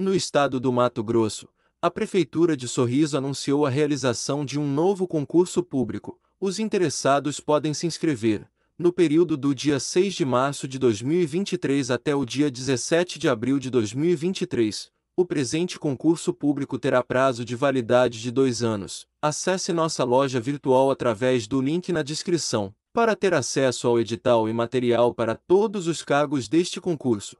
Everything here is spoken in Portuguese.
No estado do Mato Grosso, a Prefeitura de Sorriso anunciou a realização de um novo concurso público. Os interessados podem se inscrever, no período do dia 6 de março de 2023 até o dia 17 de abril de 2023. O presente concurso público terá prazo de validade de dois anos. Acesse nossa loja virtual através do link na descrição, para ter acesso ao edital e material para todos os cargos deste concurso.